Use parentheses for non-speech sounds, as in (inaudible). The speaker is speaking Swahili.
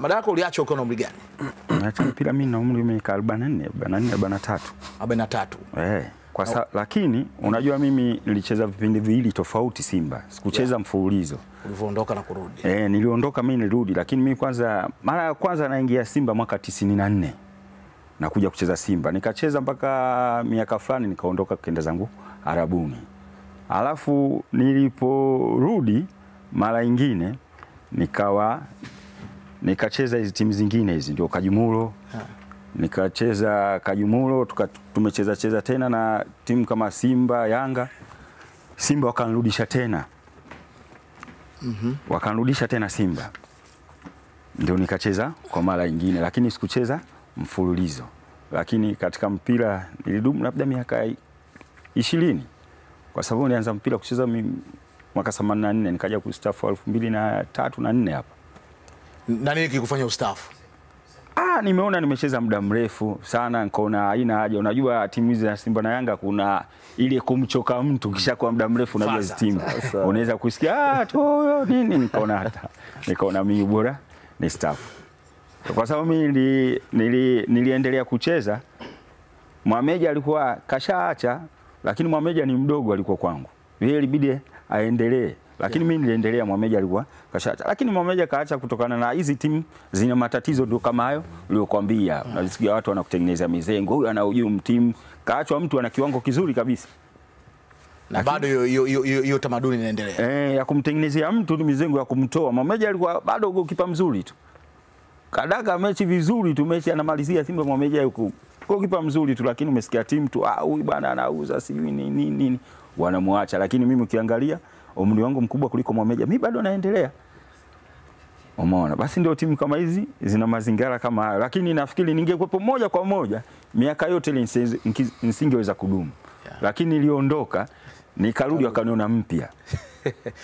madako uliacha ukiwa na umri gani? Naacha mpira mimi na umri miaka 44, 44, 43. 43. Kwa sa, lakini unajua mimi nilicheza vipindi viwili tofauti Simba. Sikucheza yeah. mfululizo. Ulivyoondoka na kurudi. Eh, niliondoka mimi nirudi lakini mimi kwanza mara ya kwanza naingia Simba mwaka 94. Nakuja kucheza Simba. Nikacheza mpaka miaka fulani nikaondoka kenda zangu Arabuni. Alafu niliporudi mara nyingine nikawa nikacheza hizi timu zingine hizi ndio Kajumulo ha. nikacheza Kajumulo tuka, tumecheza cheza tena na timu kama Simba, Yanga. Simba wakanrudisha tena mm -hmm. wakanrudisha tena Simba, ndio nikacheza kwa mara nyingine, lakini sikucheza mfululizo, lakini katika mpira nilidumu labda miaka ishirini kwa sababu nilianza mpira kucheza mwaka 84 nikaja kustaafu elfu mbili na tatu na nne hapa na nini kikufanya ustaafu? Ah, nimeona nimecheza muda mrefu sana, nikaona haina haja. Unajua timu hizi za Simba na Yanga kuna ile kumchoka mtu kisha kwa muda mrefu, unajua hizo timu unaweza kusikia ah, toyo nini, nikaona hata nikaona mimi bora ni staff, kwa sababu mimi nili, nili, niliendelea kucheza. Mwameja alikuwa kashaacha, lakini Mwameja ni mdogo alikuwa kwangu, yeye ilibidi aendelee lakini yeah. mimi niliendelea, Mwameja alikuwa kashaacha, lakini Mwameja kaacha kutokana na hizi timu zina matatizo ndio kama hayo uliokuambia. mm. Unasikia watu wanakutengenezea mizengo, huyu ana ujumu timu, kaachwa mtu ana kiwango kizuri kabisa na bado hiyo tamaduni inaendelea eh, ya kumtengenezea mtu mizengo ya kumtoa. Mwameja alikuwa bado kipa mzuri tu, kadaga mechi vizuri tu, mechi anamalizia Simba Mohamed yuko kipa mzuri tu, lakini umesikia timu tu, ah, huyu bwana anauza sijui nini nini, nini. wanamwacha. Lakini mimi ukiangalia umri wangu mkubwa kuliko Mwameja, mimi bado naendelea. Umeona? Basi ndio timu kama hizi zina mazingira kama hayo, lakini nafikiri ningekuwepo moja kwa moja miaka yote nisingeweza kudumu yeah. Lakini niliondoka nikarudi wakaniona mpya (laughs)